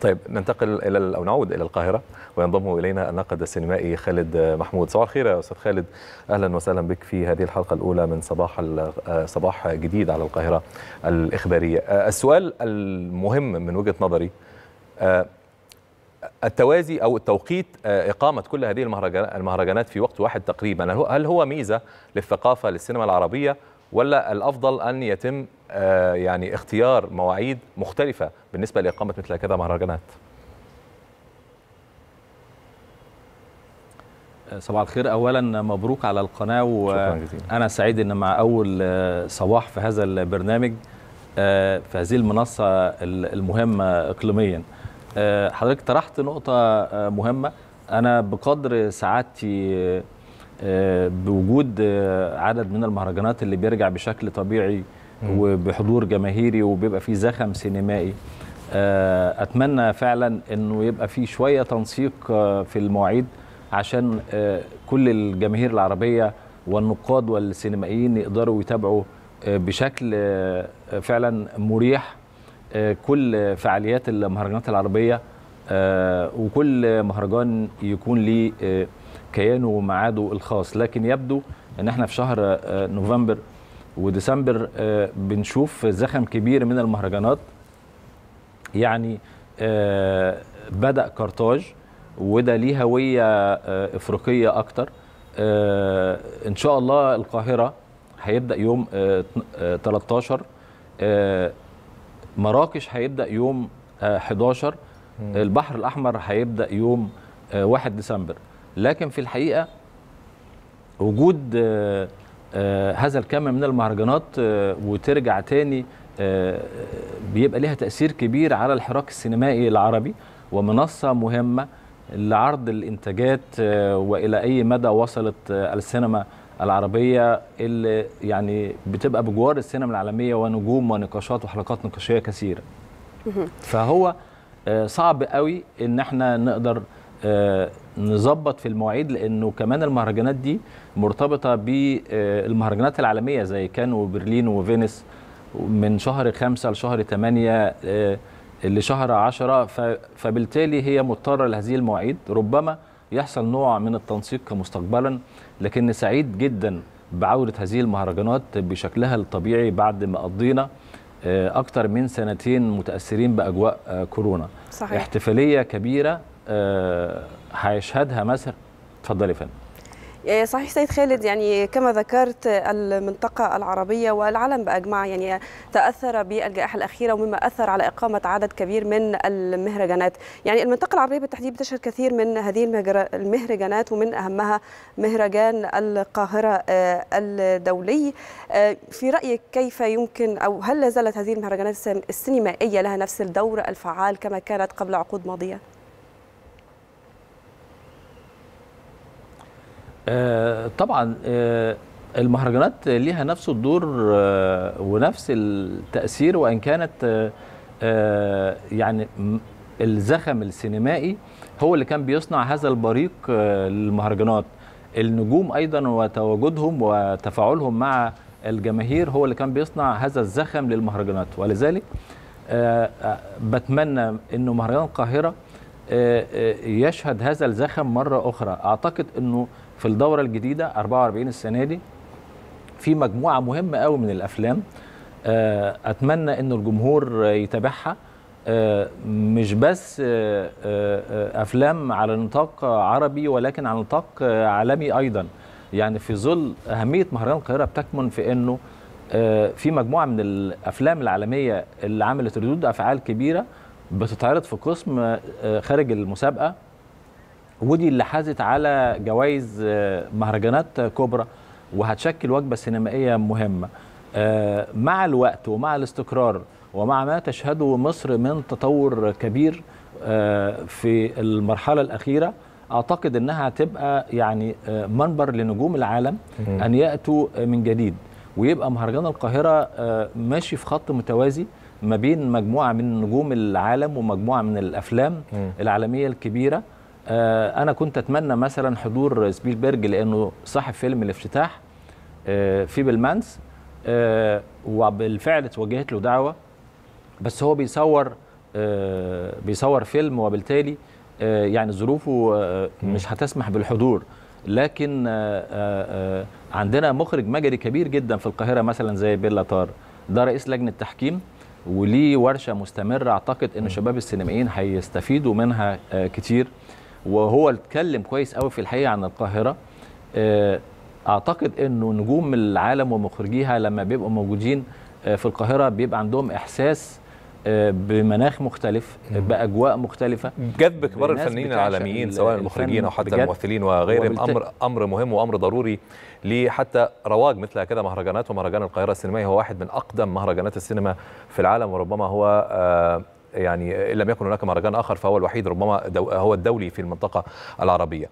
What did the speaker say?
طيب ننتقل الى او نعود الى القاهره وينضم الينا الناقد السينمائي خالد محمود صباح الخير يا استاذ خالد اهلا وسهلا بك في هذه الحلقه الاولى من صباح آه، صباح جديد على القاهره الاخباريه آه، السؤال المهم من وجهه نظري آه، التوازي او التوقيت اقامه كل هذه المهرجانات في وقت واحد تقريبا هل هو ميزه للثقافه للسينما العربيه ولا الافضل ان يتم آه، يعني اختيار مواعيد مختلفة بالنسبة لإقامة مثل كذا مهرجانات آه، صباح الخير اولا مبروك على القناه وانا سعيد ان مع اول آه، صباح في هذا البرنامج في هذه المنصه المهمه اقليميا حضرتك طرحت نقطه مهمه انا بقدر سعادتي بوجود عدد من المهرجانات اللي بيرجع بشكل طبيعي وبحضور جماهيري وبيبقى فيه زخم سينمائي آه، اتمنى فعلا انه يبقى فيه شويه تنسيق آه، في المواعيد عشان آه، كل الجماهير العربيه والنقاد والسينمائيين يقدروا يتابعوا بشكل فعلا مريح كل فعاليات المهرجانات العربيه وكل مهرجان يكون ليه كيانه ومعاده الخاص لكن يبدو ان احنا في شهر نوفمبر وديسمبر آه، بنشوف زخم كبير من المهرجانات يعني آه، بدأ كارتاج وده ليه هوية آه، إفريقية أكتر إن شاء الله القاهرة هيبدأ يوم 13 مراكش هيبدأ يوم 11 البحر الأحمر هيبدأ يوم 1 ديسمبر لكن في الحقيقة وجود آه، هذا الكم من المهرجانات آه، وترجع تاني آه، بيبقى لها تأثير كبير على الحراك السينمائي العربي ومنصة مهمة لعرض الإنتاجات وإلى أي مدى وصلت السينما العربية اللي يعني بتبقى بجوار السينما العالمية ونجوم ونقاشات وحلقات نقاشية كثيرة فهو صعب قوي إن احنا نقدر آه، نظبط في المواعيد لانه كمان المهرجانات دي مرتبطه بالمهرجانات العالميه زي كان وبرلين وفينيس من شهر خمسة لشهر ثمانية آه، لشهر عشرة فبالتالي هي مضطرة لهذه المواعيد ربما يحصل نوع من التنسيق مستقبلا لكن سعيد جدا بعودة هذه المهرجانات بشكلها الطبيعي بعد ما قضينا آه، أكثر من سنتين متأثرين بأجواء كورونا صحيح. احتفالية كبيرة آه، هيشهدها مصر اتفضلي يا فندم صحيح سيد خالد يعني كما ذكرت المنطقة العربية والعالم بأجمع يعني تأثر بالجائحة الأخيرة ومما أثر على إقامة عدد كبير من المهرجانات يعني المنطقة العربية بالتحديد بتشهد كثير من هذه المهرجانات ومن أهمها مهرجان القاهرة آه، الدولي آه، في رأيك كيف يمكن أو هل زالت هذه المهرجانات السينمائية لها نفس الدور الفعال كما كانت قبل عقود ماضية؟ آه، طبعا آه، المهرجانات ليها نفس الدور آه، ونفس التأثير وإن كانت يعني الزخم السينمائي هو اللي كان بيصنع هذا البريق للمهرجانات النجوم أيضا وتواجدهم وتفاعلهم مع الجماهير هو اللي كان بيصنع هذا الزخم للمهرجانات ولذلك بتمنى أنه مهرجان القاهرة آه، آه، يشهد هذا الزخم مرة أخرى أعتقد أنه في الدورة الجديدة 44 السنة دي في مجموعة مهمة قوي من الأفلام آه، أتمنى أن الجمهور يتابعها مش بس أفلام على نطاق عربي ولكن على نطاق عالمي أيضا يعني في ظل أهمية مهرجان القاهرة بتكمن في أنه في مجموعة من الأفلام العالمية اللي عملت ردود أفعال كبيرة بتتعرض في قسم آه، خارج المسابقه ودي اللي حازت على جوائز آه، مهرجانات كبرى وهتشكل وجبه سينمائيه مهمه آه، مع الوقت ومع الاستقرار ومع ما تشهده مصر من تطور كبير في المرحله الاخيره اعتقد انها هتبقى يعني منبر لنجوم العالم ان ياتوا من جديد ويبقى مهرجان القاهره ماشي في خط متوازي ما بين مجموعه من نجوم العالم ومجموعه من الافلام م. العالميه الكبيره آه انا كنت اتمنى مثلا حضور سبيلبرج لانه صاحب فيلم الافتتاح آه في بالمانس آه وبالفعل اتوجهت له دعوه بس هو بيصور آه بيصور فيلم وبالتالي آه يعني ظروفه آه مش هتسمح بالحضور لكن آه،, آه آه عندنا مخرج مجري كبير جدا في القاهره مثلا زي بيلا طار ده رئيس لجنه تحكيم وليه ورشه مستمره اعتقد ان شباب السينمائيين هيستفيدوا منها آه، كتير وهو اتكلم كويس قوي في الحقيقه عن القاهره آه، اعتقد انه نجوم العالم ومخرجيها لما بيبقوا موجودين آه، في القاهره بيبقى عندهم احساس آه، بمناخ مختلف باجواء مختلفه جذب كبار الفنانين العالميين سواء المخرجين او حتى الممثلين وغيرهم امر امر مهم وامر ضروري لحتى رواج مثل كده مهرجانات ومهرجان القاهره السينمائي هو واحد من اقدم مهرجانات السينما في العالم وربما هو آه، يعني ان لم يكن هناك مهرجان اخر فهو الوحيد ربما هو الدولي في المنطقه العربيه